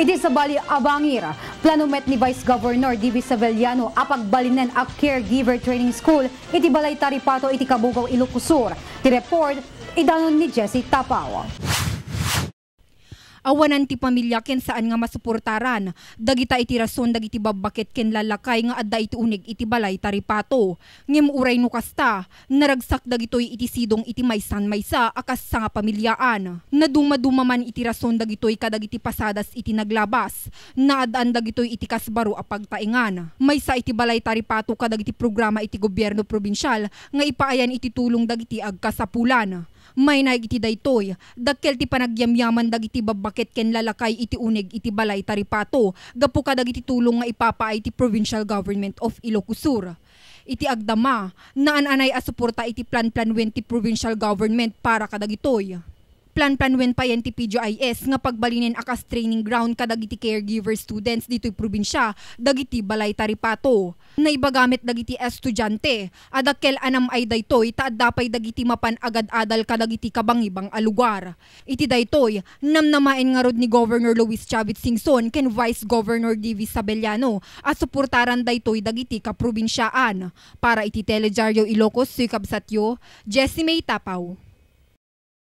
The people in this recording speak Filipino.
Iti sabali abangir, met ni Vice Governor D.B. Savellano apagbalinen a caregiver training school iti balay taripato iti kabugaw Ilocosur. Ti report, idanon ni Jesse Tapawa awanan ti pamilya ken saan nga masuportaran. Dagita iti rason dagiti babakit ken lalakay nga adda iti unig iti balay taripato. Ngem uray no kasta, naragsak dagitoy iti sidong iti maysan maysa akas sa nga pamilyaan. Nadumaduma man iti rason dagitoy kadagiti pasadas iti naglabas. Naadaan dagitoy iti kasbaro a pagtaingan. Maysa iti balay taripato kadagiti programa iti gobyerno probinsyal nga ipaayan iti tulong dagiti agkasapulan may naig iti daytoy, dagkel ti panagyamyaman dagiti babakit ken lalakay iti uneg iti balay taripato, gapu ka dagiti tulong nga ipapaay ti Provincial Government of Ilocos Sur iti agdama na ananay asuporta iti plan-plan 20 provincial government para kadagitoy. Plan planwen pa yan ti PGIS nga pagbalinen akas training ground kadagiti caregiver students dito'y probinsya dagiti balay taripato. Naibagamit dagiti estudyante adakkel anam ay daytoy taad dapay dagiti mapan agad adal kadagiti kabangibang alugar. Iti daytoy namnamain nga rod ni Governor Luis Chavit Singson ken Vice Governor D.V. Sabellano at suportaran daytoy dagiti kaprobinsyaan. Para iti Telejaryo Ilocos Suikab Satyo, Jessie May Tapaw.